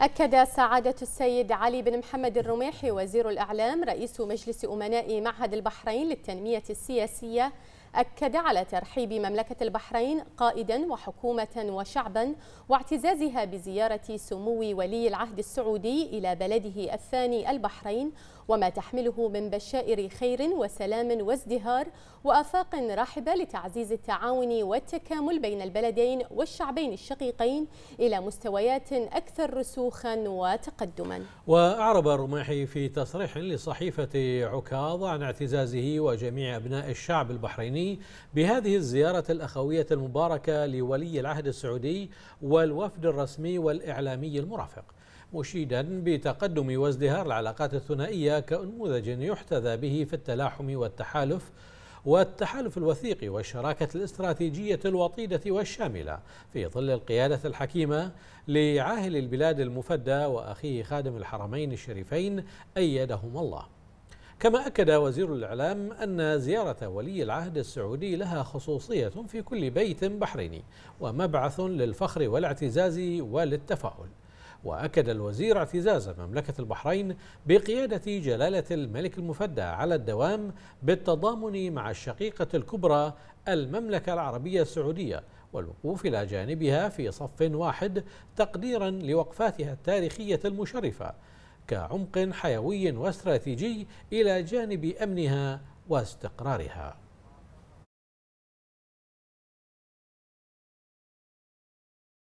أكد سعادة السيد علي بن محمد الرميحي وزير الإعلام رئيس مجلس أمناء معهد البحرين للتنمية السياسية أكد على ترحيب مملكة البحرين قائدا وحكومة وشعبا واعتزازها بزيارة سمو ولي العهد السعودي إلى بلده الثاني البحرين وما تحمله من بشائر خير وسلام وازدهار وآفاق راحبة لتعزيز التعاون والتكامل بين البلدين والشعبين الشقيقين إلى مستويات أكثر رسوخا وتقدما وأعرب الرماحي في تصريح لصحيفة عكاظ عن اعتزازه وجميع أبناء الشعب البحريني الوطني بهذه الزيارة الأخوية المباركة لولي العهد السعودي والوفد الرسمي والإعلامي المرافق مشيدا بتقدم وازدهار العلاقات الثنائية كنموذج يحتذى به في التلاحم والتحالف والتحالف الوثيق والشراكة الاستراتيجية الوطيدة والشاملة في ظل القيادة الحكيمة لعاهل البلاد المفدى وأخيه خادم الحرمين الشريفين أيدهما الله كما أكد وزير الإعلام أن زيارة ولي العهد السعودي لها خصوصية في كل بيت بحريني ومبعث للفخر والاعتزاز وللتفاؤل وأكد الوزير اعتزاز مملكة البحرين بقيادة جلالة الملك المفدى على الدوام بالتضامن مع الشقيقة الكبرى المملكة العربية السعودية والوقوف إلى جانبها في صف واحد تقديرا لوقفاتها التاريخية المشرفة كعمق حيوي واستراتيجي إلى جانب أمنها واستقرارها